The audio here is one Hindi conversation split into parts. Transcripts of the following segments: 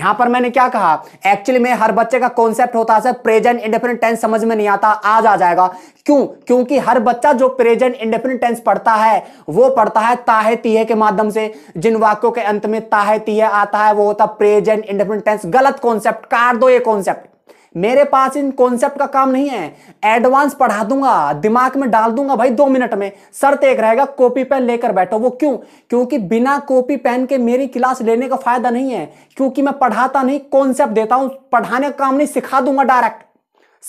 यहां पर मैंने क्या कहा एक्चुअली में हर बच्चे का कॉन्सेप्ट होता है प्रेजेंट इंडेफिनिट टेंस समझ में नहीं आता आज आ जाएगा क्यों क्योंकि हर बच्चा जो प्रेजेंट इंडेफिनिट टेंस पढ़ता है वो पढ़ता है ताहे तीहे के माध्यम से जिन वाक्यों के अंत में ताहे तीहे आता है वो होता है प्रेजेंट इंडेफिनिट टेंस गलत कॉन्सेप्ट काट दो ये कॉन्सेप्ट मेरे पास इन कॉन्सेप्ट का काम नहीं है एडवांस पढ़ा दूंगा दिमाग में डाल दूंगा भाई दो मिनट में शर्त तो एक रहेगा कॉपी पेन लेकर बैठो वो क्यों क्योंकि बिना कॉपी पेन के मेरी क्लास लेने का फायदा नहीं है क्योंकि मैं पढ़ाता नहीं कॉन्सेप्ट देता हूं पढ़ाने का काम नहीं सिखा दूंगा डायरेक्ट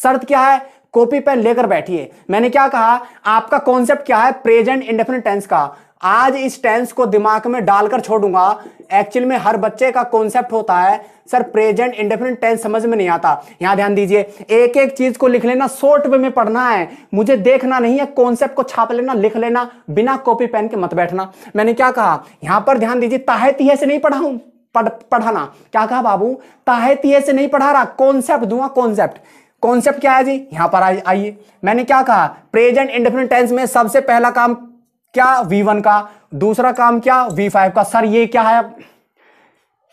शर्त तो क्या है कॉपी पेन लेकर बैठिए मैंने क्या कहा आपका कॉन्सेप्ट क्या है प्रेजेंट इंडेफिनिट टेंस का आज इस टेंस को दिमाग में डालकर छोड़ूंगा एक्चुअल में हर बच्चे का कॉन्सेप्ट होता है सर प्रेजेंट इंडेफिनिट टेंस समझ में नहीं आता यहां ध्यान दीजिए एक एक चीज को लिख लेना शॉर्ट वे में पढ़ना है मुझे देखना नहीं है कॉन्सेप्ट को छाप लेना लिख लेना बिना कॉपी पेन के मत बैठना मैंने क्या कहा यहां पर ध्यान दीजिए ताहे तीहे से नहीं पढ़ाऊं पढ़ पढ़ाना क्या कहा बाबू ताहे तीहे से नहीं पढ़ा रहा कॉन्सेप्ट दूंगा कॉन्सेप्ट कॉन्सेप्ट क्या है जी यहां पर आइए मैंने क्या कहा प्रेजेंट इंडिफिनिट टेंस में सबसे पहला काम क्या V1 का दूसरा काम क्या V5 का सर ये क्या है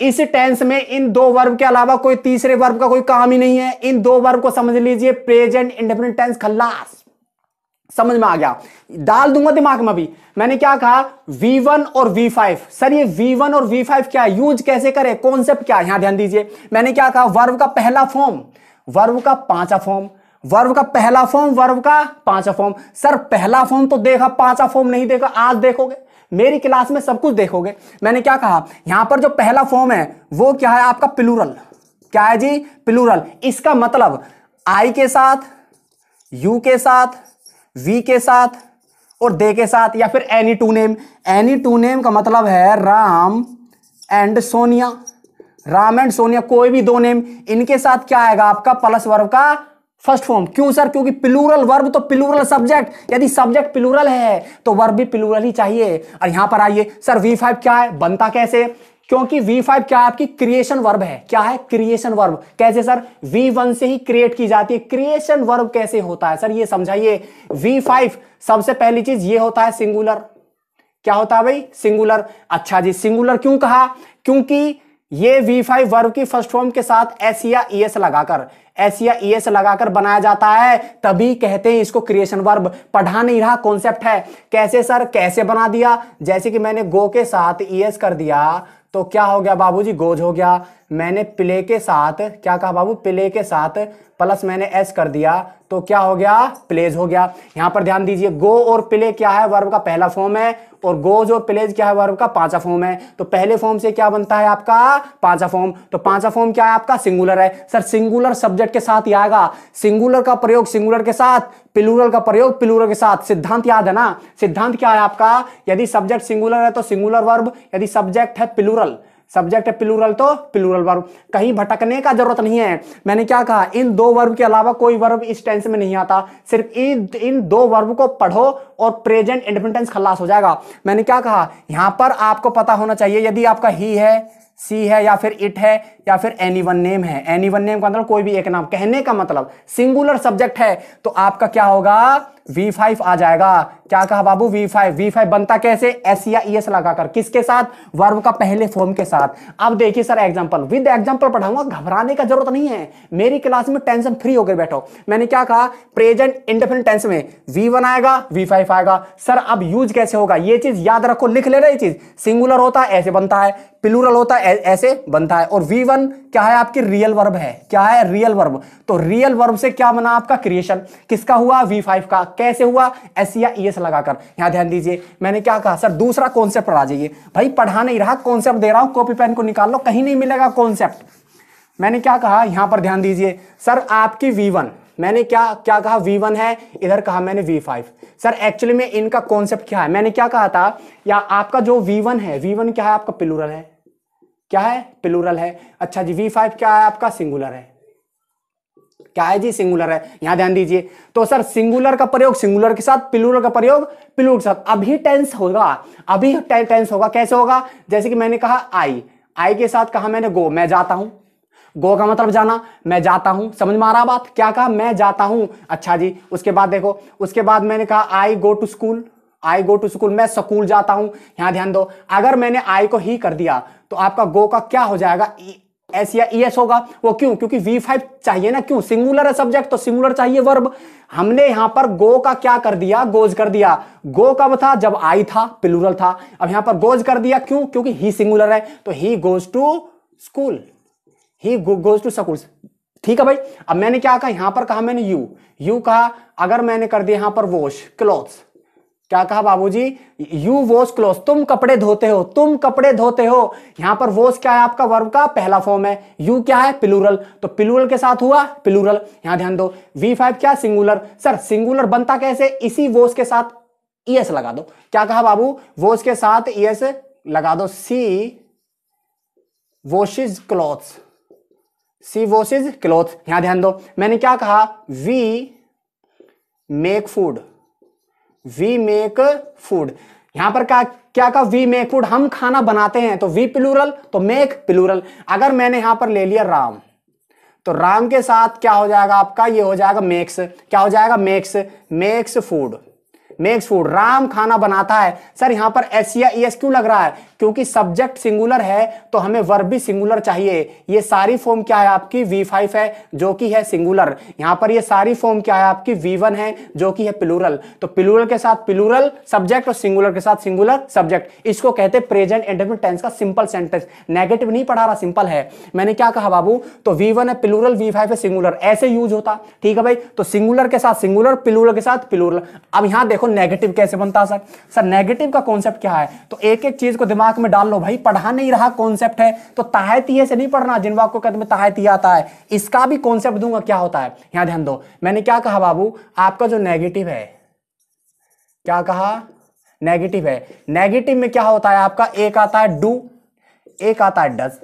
इस टेंस में इन दो वर्ब के अलावा कोई तीसरे वर्ब का कोई काम ही नहीं है इन दो वर्ब को समझ लीजिए प्रेजेंट इंडिफिनिट टेंस खल्लास समझ में आ गया डाल दूंगा दिमाग में भी मैंने क्या कहा V1 और V5 सर ये V1 और V5 क्या यूज कैसे करें कॉन्सेप्ट क्या यहां ध्यान दीजिए मैंने क्या कहा वर्ब का पहला फॉर्म वर्व का पांचा फॉर्म वर्व का पहला फॉर्म वर्व का पांचा फॉर्म सर पहला फॉर्म तो देखा पांचा फॉर्म नहीं देखा आज देखोगे मेरी क्लास में सब कुछ देखोगे मैंने क्या कहा यहां पर जो पहला फॉर्म है वो क्या है आपका प्लूरल क्या है जी प्लूरल इसका मतलब आई के साथ यू के साथ वी के साथ और दे के साथ या फिर any two name any two name का मतलब है राम एंड सोनिया राम एंड सोनिया कोई भी दो नेम इनके साथ क्या आएगा आपका प्लस वर्ब का फर्स्ट फॉर्म क्यों सर क्योंकि प्लूरल वर्ब तो प्लूरल सब्जेक्ट यदि सब्जेक्ट प्लूरल है तो वर्ब भी प्लूरल ही चाहिए और यहां पर आइए सर वी फाइव क्या है बनता कैसे क्योंकि V5 क्या है आपकी क्रिएशन वर्ब है क्या है क्रिएशन वर्ब कैसे सर V1 से ही क्रिएट की जाती है क्रिएशन वर्ब कैसे होता है सर ये समझाइए V5 सबसे पहली चीज ये होता है सिंगुलर क्या होता है भाई सिंगुलर अच्छा जी सिंगुलर क्यों कहा क्योंकि ये V5 वर्ब की फर्स्ट फॉर्म के साथ एस या ईएस e लगाकर एस या ईएस e लगाकर बनाया जाता है तभी कहते हैं इसको क्रिएशन वर्ब पढ़ा नहीं रहा कॉन्सेप्ट है कैसे सर कैसे बना दिया जैसे कि मैंने गो के साथ ईएस e कर दिया तो क्या हो गया बाबूजी गोज हो गया मैंने प्ले के साथ क्या कहा बाबू प्ले के साथ प्लस मैंने एस कर दिया तो क्या हो गया प्लेज हो गया यहां पर ध्यान दीजिए गो और प्ले क्या है वर्ब का पहला फॉर्म है और गोज और प्लेज क्या है वर्ब का पांचा फॉर्म है तो पहले फॉर्म से क्या बनता है आपका पांचा फॉर्म तो पांचा फॉर्म क्या है आपका सिंगुलर है सर सिंगुलर सब्जेक्ट के साथ ही आएगा सिंगुलर का प्रयोग सिंगुलर के साथ प्लूरल का प्रयोग प्लूरल के साथ सिद्धांत याद है ना सिद्धांत क्या है आपका यदि सब्जेक्ट सिंगुलर है तो सिंगुलर वर्ब यदि सब्जेक्ट है प्लूरल सब्जेक्ट है प्लूरल तो प्लूरल वर्ब कहीं भटकने का जरूरत नहीं है मैंने क्या कहा इन दो वर्ब के अलावा कोई वर्ब इस टेंस में नहीं आता सिर्फ इन इन दो वर्ब को पढ़ो और प्रेजेंट इंडिपेंडेंस खलास हो जाएगा मैंने क्या कहा यहां पर आपको पता होना चाहिए यदि आपका ही है सी है या फिर इट है या फिर एनी वन नेम है एनी वन नेम का मतलब कोई भी एक नाम कहने का मतलब सिंगुलर सब्जेक्ट है तो आपका क्या होगा वी फाइव आ जाएगा क्या कहा बाबू वी फाइव वी फाइव बनता कैसे एस या ई e एस लगाकर किसके साथ वर्ब का पहले फॉर्म के साथ अब देखिए सर एग्जांपल विद एग्जांपल पढ़ाऊंगा घबराने का जरूरत नहीं है मेरी क्लास में टेंशन फ्री होकर बैठो मैंने क्या कहा प्रेजेंट इंडिफिन टेंस में वी वन आएगा वी फाइव आएगा सर अब यूज कैसे होगा ये चीज याद रखो लिख ले रहा ये चीज सिंगुलर होता है ऐसे बनता है प्लूरल होता है ऐसे बनता है और वी वन क्या है आपकी रियल वर्ब है क्या है रियल वर्ब तो रियल वर्ब से क्या बना आपका क्रिएशन किसका हुआ वी फाइव का कैसे हुआ एस या ई e एस लगाकर यहां ध्यान दीजिए मैंने क्या कहा सर दूसरा कॉन्सेप्ट पढ़ा जाइए भाई पढ़ा नहीं रहा कॉन्सेप्ट दे रहा हूं कॉपी पेन को निकाल लो कहीं नहीं मिलेगा कॉन्सेप्ट मैंने क्या कहा यहां पर ध्यान दीजिए सर आपकी वी वन मैंने क्या क्या कहा V1 है इधर कहा मैंने V5 सर एक्चुअली में इनका कॉन्सेप्ट क्या है मैंने क्या कहा था या आपका जो V1 है V1 क्या है आपका पिलुरल है क्या है पिलुरल है अच्छा जी V5 क्या है आपका सिंगुलर है क्या है जी सिंगुलर है यहां ध्यान दीजिए तो सर सिंगुलर का प्रयोग सिंगुलर के साथ पिलुरल का प्रयोग पिलुर के साथ अभी टेंस होगा अभी टेंस होगा कैसे होगा जैसे कि मैंने कहा आई आई के साथ कहा मैंने गो मैं जाता हूं गो का मतलब जाना मैं जाता हूं समझ में आ रहा बात क्या कहा मैं जाता हूं अच्छा जी उसके बाद देखो उसके बाद मैंने कहा I go to school I go to school मैं स्कूल जाता हूं यहां ध्यान दो अगर मैंने आई को ही कर दिया तो आपका गो का क्या हो जाएगा एस e, या ई e एस होगा वो क्यों क्योंकि वी फाइव चाहिए ना क्यों सिंगुलर है सब्जेक्ट तो सिंगुलर चाहिए वर्ब हमने यहां पर गो का क्या कर दिया गोज कर दिया गो कब था जब आई था प्लूरल था अब यहां पर गोज कर दिया क्यों क्योंकि ही सिंगुलर है तो he goes to school he goes to schools ठीक है भाई अब मैंने क्या कहा यहां पर कहा मैंने यू यू कहा अगर मैंने कर दिया यहां पर वॉश क्लॉथ क्या कहा बाबूजी यू वॉश क्लॉथ तुम कपड़े धोते हो तुम कपड़े धोते हो यहां पर वॉश क्या है आपका वर्ब का पहला फॉर्म है यू क्या है पिलूरल तो पिलूरल के साथ हुआ पिलूरल यहां ध्यान दो वी फाइव क्या सिंगुलर सर सिंगुलर बनता कैसे इसी वॉश के साथ ईएस e लगा दो क्या कहा बाबू वॉश के साथ ईएस e लगा दो she washes clothes she washes cloth यहां ध्यान दो मैंने क्या कहा we make food we make food यहां पर क्या क्या कहा वी मेक फूड हम खाना बनाते हैं तो वी प्लूरल तो मेक प्लूरल अगर मैंने यहां पर ले लिया राम तो राम के साथ क्या हो जाएगा आपका ये हो जाएगा मेक्स क्या हो जाएगा makes makes food makes food Ram खाना बनाता है सर यहां पर एस या एस e क्यों लग रहा है क्योंकि सब्जेक्ट सिंगुलर है तो हमें वर्ब भी सिंगुलर चाहिए ये सारी फॉर्म क्या है आपकी वी फाइव है जो कि है सिंगुलर यहां पर ये सारी फॉर्म क्या है आपकी वी वन है जो कि है प्लूरल तो प्लूरल के साथ प्लूरल सब्जेक्ट और सिंगुलर के साथ सिंगुलर सब्जेक्ट इसको कहते हैं प्रेजेंट इंडेफिनिट टेंस का सिंपल सेंटेंस नेगेटिव नहीं पढ़ा रहा सिंपल है मैंने क्या कहा बाबू तो वी वन है प्लूरल वी फाइव है सिंगुलर ऐसे यूज होता ठीक है भाई तो सिंगुलर के साथ सिंगुलर प्लूरल के साथ प्लूरल अब यहां देखो नेगेटिव कैसे बनता सर सर नेगेटिव का कॉन्सेप्ट क्या है तो एक एक चीज को दिमाग में डाल लो भाई पढ़ा नहीं रहा कॉन्सेप्ट है तो ताहतीय से नहीं पढ़ना जिन वाक्यों का तुम्हें ताहतिया आता है इसका भी कॉन्सेप्ट दूंगा क्या होता है यहां ध्यान दो मैंने क्या कहा बाबू आपका जो नेगेटिव है क्या कहा नेगेटिव है नेगेटिव में क्या होता है आपका एक आता है डू एक आता है डज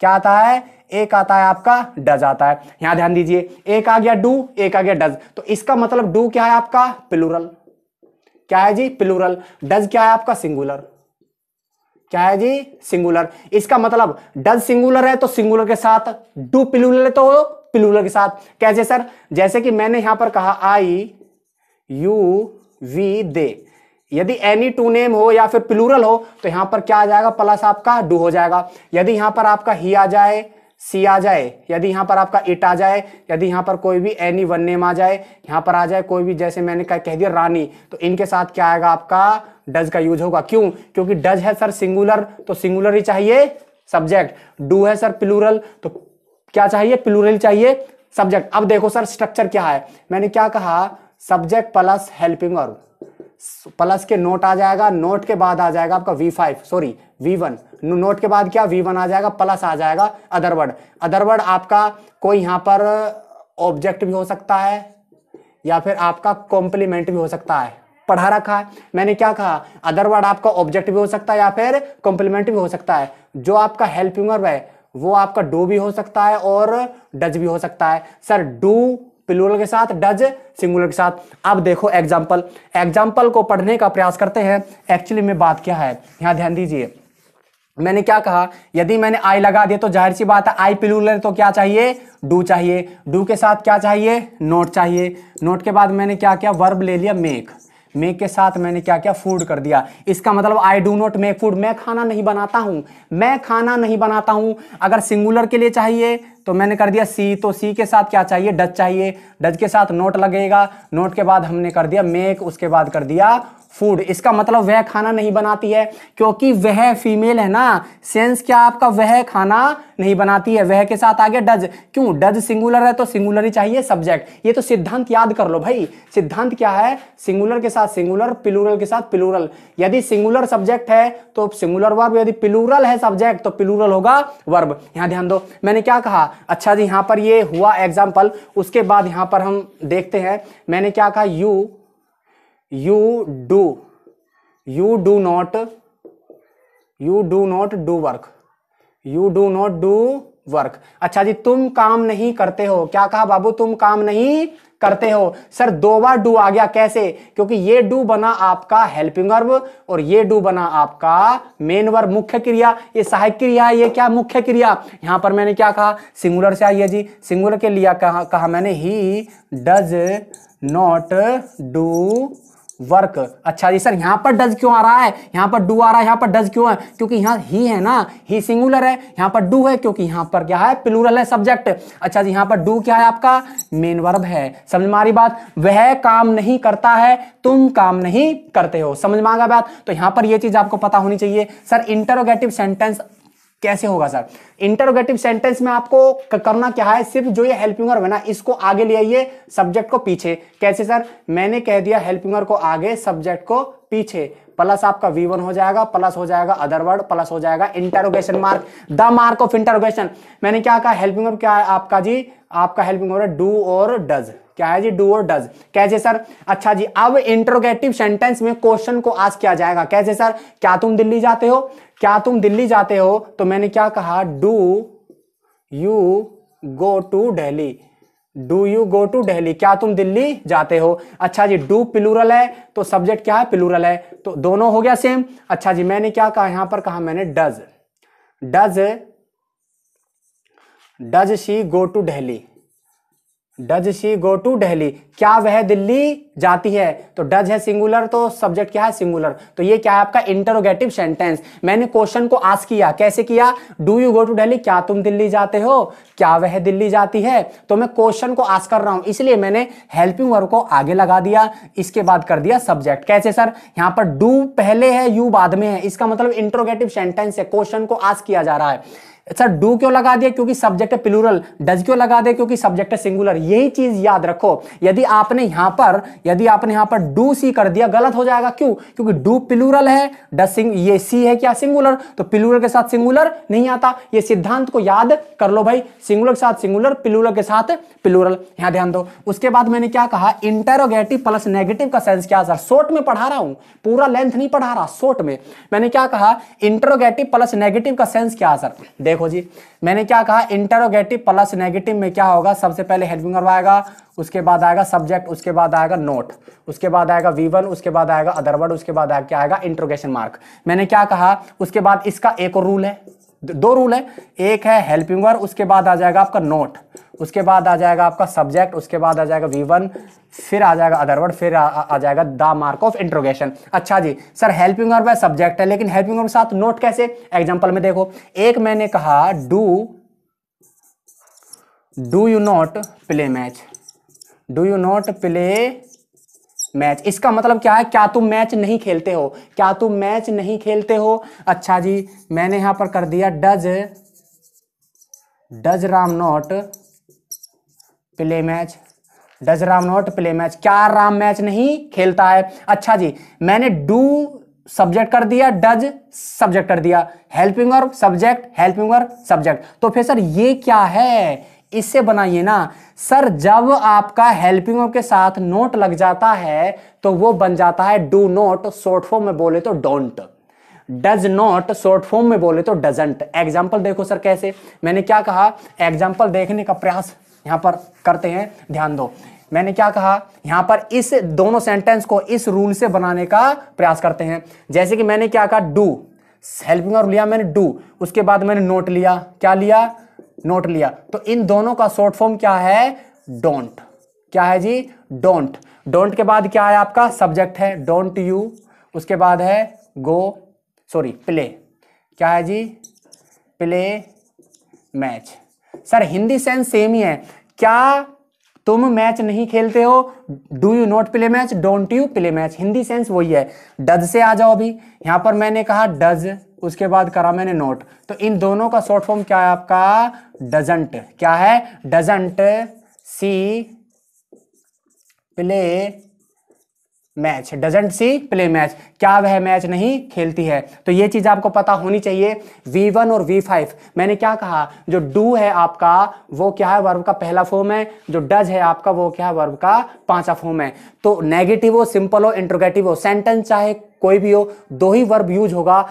क्या आता है एक आता है आपका डज आता है यहां ध्यान दीजिए एक आ गया डू एक आ गया डज तो इसका मतलब डू क्या है आपका प्लूरल क्या है जी प्लूरल डज क्या है आपका सिंगुलर क्या है जी सिंगुलर इसका मतलब डज सिंगुलर है तो सिंगुलर के साथ डू प्लूरल है तो प्लूरल के साथ कैसे सर जैसे कि मैंने यहां पर कहा आई यू वी दे यदि एनी टू नेम हो या फिर प्लूरल हो तो यहां पर क्या आ जाएगा प्लस आपका डू हो जाएगा यदि यहां पर आपका ही आ जाए सी आ जाए यदि यहाँ पर आपका इट आ जाए यदि यहाँ पर कोई भी एनी वन नेम आ जाए यहाँ पर आ जाए कोई भी जैसे मैंने कह दिया रानी तो इनके साथ क्या आएगा आपका डज का यूज होगा क्यों क्योंकि डज है सर सिंगुलर तो सिंगुलर ही चाहिए सब्जेक्ट डू है सर प्लूरल तो क्या चाहिए प्लूरल चाहिए सब्जेक्ट अब देखो सर स्ट्रक्चर क्या है मैंने क्या कहा सब्जेक्ट प्लस हेल्पिंग और प्लस के नोट आ जाएगा नोट के बाद आ जाएगा आपका V five sorry V one not के बाद क्या वी वन आ जाएगा प्लस आ जाएगा अदरवर्ड अदरवर्ड आपका कोई यहाँ पर ऑब्जेक्ट uh, भी हो सकता है या फिर आपका कॉम्प्लीमेंट भी हो सकता है पढ़ा रखा है मैंने क्या कहा अदरवर्ड आपका ऑब्जेक्ट भी हो सकता है या फिर कॉम्प्लीमेंट भी हो सकता है जो आपका हेल्पिंग वर्ब है वो आपका डू भी हो सकता है और डज भी हो सकता है सर डू प्लूरल के साथ डज सिंगुलर के साथ अब देखो एग्जाम्पल एग्जाम्पल को पढ़ने का प्रयास करते हैं एक्चुअली में बात क्या है यहां ध्यान दीजिए मैंने क्या कहा यदि मैंने आई लगा दिया तो जाहिर सी बात है आई प्लूरल तो क्या चाहिए डू चाहिए डू के साथ क्या चाहिए नोट चाहिए नोट के बाद मैंने क्या किया वर्ब ले लिया मेक मेक के साथ मैंने क्या किया फूड कर दिया इसका मतलब I do not make food मैं खाना नहीं बनाता हूँ मैं खाना नहीं बनाता हूँ अगर सिंगुलर के लिए चाहिए तो मैंने कर दिया सी तो सी के साथ क्या चाहिए डच चाहिए डच के साथ नोट लगेगा नोट के बाद हमने कर दिया मेक उसके बाद कर दिया फूड इसका मतलब वह खाना नहीं बनाती है क्योंकि वह फीमेल है ना सेंस क्या आपका वह खाना नहीं बनाती है वह के साथ आगे डज क्यों डज सिंगुलर है तो सिंगुलर ही चाहिए सब्जेक्ट ये तो सिद्धांत याद कर लो भाई सिद्धांत क्या है सिंगुलर के साथ सिंगुलर पिलूरल के साथ पिलूरल यदि सिंगुलर सब्जेक्ट है तो सिंगुलर वर्ब यदि पिलूरल है सब्जेक्ट तो पिलूरल होगा वर्ब यहाँ ध्यान दो मैंने क्या कहा अच्छा जी यहाँ पर ये हुआ एग्जाम्पल उसके बाद यहाँ पर हम देखते हैं मैंने क्या कहा you you do you do not you do not do work you do not do work अच्छा जी तुम काम नहीं करते हो क्या कहा बाबू तुम काम नहीं करते हो सर दो बार डू आ गया कैसे क्योंकि ये डू बना आपका हेल्पिंग वर्ब और ये डू बना आपका मेन वर्ब मुख्य क्रिया ये सहायक क्रिया है ये क्या मुख्य क्रिया यहां पर मैंने क्या कहा सिंगुलर से आइए जी सिंगुलर के लिए कहा, कहा मैंने he does not do work अच्छा जी सर यहाँ पर डज क्यों आ रहा है यहां पर डू आ रहा है यहां पर डज क्यों है क्योंकि यहां ही है ना ही सिंगुलर है यहाँ पर डू है क्योंकि यहां पर क्या है प्लूरल है सब्जेक्ट अच्छा जी यहाँ पर डू क्या है आपका मेन वर्ब है समझ मारी बात वह काम नहीं करता है तुम काम नहीं करते हो समझ मांगा बात तो यहां पर यह चीज आपको पता होनी चाहिए सर इंटरोगेटिव सेंटेंस कैसे होगा सर इंटरोगेटिव सेंटेंस में आपको करना क्या है सिर्फ जो ये हेल्पिंगर बना है ना इसको आगे ले आइए सब्जेक्ट को पीछे कैसे सर मैंने कह दिया हेल्पिंगर को आगे सब्जेक्ट को पीछे प्लस आपका वी वन हो जाएगा प्लस हो जाएगा अदर वर्ड प्लस हो जाएगा interrogation mark the mark of interrogation मैंने क्या कहा हेल्पिंग क्या है आपका जी आपका हेल्पिंग डू और डज क्या है जी डू और डज कैसे सर अच्छा जी अब इंट्रोगेटिव सेंटेंस में क्वेश्चन को आज किया जाएगा कैसे सर क्या तुम दिल्ली जाते हो क्या तुम दिल्ली जाते हो तो मैंने क्या कहा do you go to Delhi do you go to Delhi क्या तुम दिल्ली जाते हो अच्छा जी डू प्लूरल है तो सब्जेक्ट क्या है प्लूरल है तो दोनों हो गया सेम अच्छा जी मैंने क्या कहा यहां पर कहा मैंने does does does she go to Delhi does she go to Delhi क्या वह दिल्ली जाती है तो डज है सिंगुलर तो सब्जेक्ट क्या है सिंगुलर तो ये क्या है आपका इंटरोगेटिव सेंटेंस मैंने क्वेश्चन को आस किया कैसे किया do you go to Delhi क्या तुम दिल्ली जाते हो क्या वह दिल्ली जाती है तो मैं क्वेश्चन को आस कर रहा हूं इसलिए मैंने हेल्पिंग वर्ग को आगे लगा दिया इसके बाद कर दिया सब्जेक्ट कैसे सर यहां पर डू पहले है यू बाद में है इसका मतलब इंटरोगेटिव सेंटेंस है क्वेश्चन को आस किया जा रहा है अच्छा डू क्यों लगा दिया क्योंकि सब्जेक्ट है प्लूरल डज क्यों लगा दिया क्योंकि सब्जेक्ट है सिंगुलर यही चीज याद रखो यदि आपने यहां पर यदि आपने यहां पर डू सी कर दिया गलत हो जाएगा क्यों क्योंकि डू प्लूरल है डज सिंग ये सी है क्या सिंगुलर तो प्लूरल के साथ सिंगुलर नहीं आता ये सिद्धांत को याद कर लो भाई सिंगुलर के साथ सिंगुलर प्लूरल के साथ प्लूरल यहां ध्यान दो उसके बाद मैंने क्या कहा इंटेरोगेटिव प्लस नेगेटिव का सेंस क्या सर शॉर्ट में पढ़ा रहा हूं पूरा लेंथ नहीं पढ़ा रहा शॉर्ट में मैंने क्या कहा इंटेरोगेटिव प्लस नेगेटिव का सेंस क्या सर देखो देखो जी मैंने क्या कहा इंटरोगेटिव प्लस नेगेटिव में क्या होगा सबसे पहले हेल्पिंग आएगा उसके बाद आएगा सब्जेक्ट उसके बाद आएगा नोट उसके बाद आएगा वन उसके बाद आएगा अदरवर्ड उसके बाद आएगा क्या आएगा इंट्रोगेशन मार्क मैंने क्या कहा उसके बाद इसका एक और रूल है दो रूल है एक है हेल्पिंग वर्ब उसके बाद आ जाएगा आपका नोट उसके बाद आ जाएगा आपका सब्जेक्ट उसके बाद आ जाएगा वी वन फिर आ जाएगा अदर वर्ड फिर आ, आ जाएगा द मार्क ऑफ इंट्रोगेशन अच्छा जी सर हेल्पिंग वर्ब है सब्जेक्ट है लेकिन हेल्पिंग वर्ब के साथ नोट कैसे एग्जाम्पल में देखो एक मैंने कहा do do you not play match do you not play match इसका मतलब क्या है क्या तुम मैच नहीं खेलते हो क्या तुम मैच नहीं खेलते हो अच्छा जी मैंने यहां पर कर दिया does does Ram not play match does Ram not play match क्या राम मैच नहीं खेलता है अच्छा जी मैंने डू सब्जेक्ट कर दिया डज सब्जेक्ट कर दिया हेल्पिंग और सब्जेक्ट हेल्पिंग और सब्जेक्ट तो फिर सर ये क्या है इससे बनाइए ना सर जब आपका हेल्पिंग के साथ नोट लग जाता है तो वो बन जाता है डू नोट शॉर्ट फॉर्म में बोले तो don't does not short form में बोले तो डजेंट एग्जाम्पल देखो सर कैसे मैंने क्या कहा एग्जाम्पल देखने का प्रयास यहां पर करते हैं ध्यान दो मैंने क्या कहा यहां पर इस दोनों सेंटेंस को इस रूल से बनाने का प्रयास करते हैं जैसे कि मैंने क्या कहा डू हेल्पिंग और लिया मैंने डू उसके बाद मैंने नोट लिया क्या लिया नोट लिया तो इन दोनों का शॉर्ट फॉर्म क्या है डोंट क्या है जी डोंट डोंट के बाद क्या है आपका सब्जेक्ट है डोंट यू उसके बाद है गो सॉरी प्ले क्या है जी play match sir Hindi sense same ही है क्या तुम मैच नहीं खेलते हो do you not play match don't you play match Hindi sense वही है डज से आ जाओ अभी यहां पर मैंने कहा डज उसके बाद करा मैंने नोट तो इन दोनों का शॉर्ट फॉर्म क्या है आपका डजेंट क्या है doesn't she play match doesn't she play match क्या वह मैच नहीं खेलती है तो ये चीज़ आपको पता होनी चाहिए V1 और V5 मैंने क्या कहा जो डू है आपका वो क्या है वर्ब का पहला फॉर्म है जो डज है आपका वो क्या है वर्ब का पांचवा फॉर्म है तो नेगेटिव हो सिंपल हो इंट्रोगेटिव हो सेंटेंस चाहे कोई भी हो दो ही वर्ब यूज होगा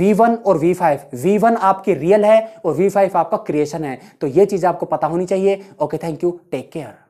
V1 और V5 V1 आपकी रियल है और V5 आपका क्रिएशन है तो ये चीज़ आपको पता होनी चाहिए okay thank you take care